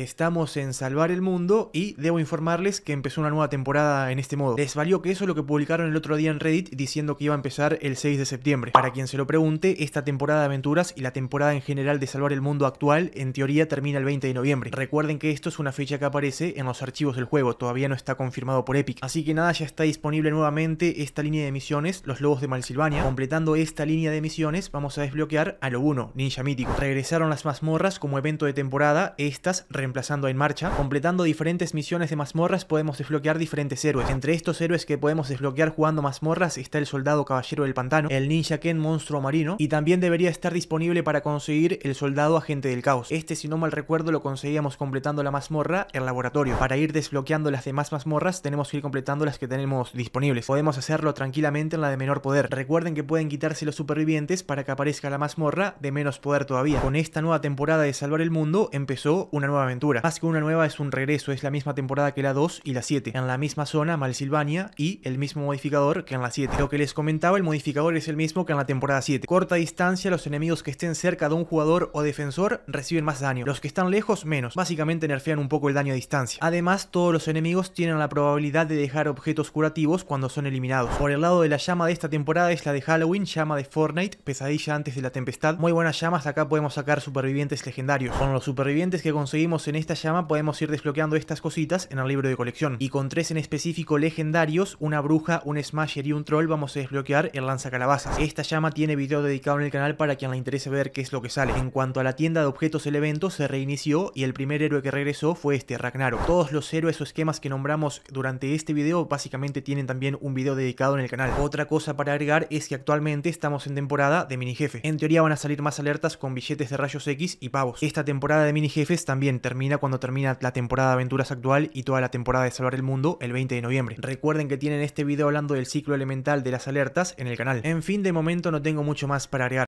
Estamos en Salvar el Mundo y debo informarles que empezó una nueva temporada en este modo. Les valió que eso es lo que publicaron el otro día en Reddit diciendo que iba a empezar el 6 de septiembre. Para quien se lo pregunte, esta temporada de aventuras y la temporada en general de Salvar el Mundo actual en teoría termina el 20 de noviembre. Recuerden que esto es una fecha que aparece en los archivos del juego, todavía no está confirmado por Epic. Así que nada, ya está disponible nuevamente esta línea de misiones, los lobos de Malsilvania. Completando esta línea de misiones vamos a desbloquear a lo uno, Ninja Mítico. Regresaron las mazmorras como evento de temporada, estas reemplazando en marcha. Completando diferentes misiones de mazmorras podemos desbloquear diferentes héroes. Entre estos héroes que podemos desbloquear jugando mazmorras está el soldado caballero del pantano, el ninja Ken monstruo marino y también debería estar disponible para conseguir el soldado agente del caos. Este si no mal recuerdo lo conseguíamos completando la mazmorra en laboratorio. Para ir desbloqueando las demás mazmorras tenemos que ir completando las que tenemos disponibles. Podemos hacerlo tranquilamente en la de menor poder. Recuerden que pueden quitarse los supervivientes para que aparezca la mazmorra de menos poder todavía. Con esta nueva temporada de Salvar el Mundo empezó una nueva aventura. Más que una nueva es un regreso, es la misma temporada que la 2 y la 7, en la misma zona, Malsilvania, y el mismo modificador que en la 7. Lo que les comentaba, el modificador es el mismo que en la temporada 7. Corta distancia, los enemigos que estén cerca de un jugador o defensor reciben más daño, los que están lejos menos, básicamente nerfean un poco el daño a distancia. Además, todos los enemigos tienen la probabilidad de dejar objetos curativos cuando son eliminados. Por el lado de la llama de esta temporada es la de Halloween, llama de Fortnite, pesadilla antes de la tempestad. Muy buenas llamas, acá podemos sacar supervivientes legendarios. Con los supervivientes que conseguimos en esta llama podemos ir desbloqueando estas cositas en el libro de colección. Y con tres en específico legendarios, una bruja, un smasher y un troll, vamos a desbloquear el lanzacalabazas. Esta llama tiene video dedicado en el canal para quien le interese ver qué es lo que sale. En cuanto a la tienda de objetos el evento, se reinició y el primer héroe que regresó fue este, Ragnarok. Todos los héroes o esquemas que nombramos durante este video básicamente tienen también un video dedicado en el canal. Otra cosa para agregar es que actualmente estamos en temporada de mini jefe. En teoría van a salir más alertas con billetes de rayos X y pavos. Esta temporada de mini jefes también termina cuando termina la temporada de aventuras actual y toda la temporada de Salvar el Mundo el 20 de noviembre. Recuerden que tienen este video hablando del ciclo elemental de las alertas en el canal. En fin, de momento no tengo mucho más para agregar.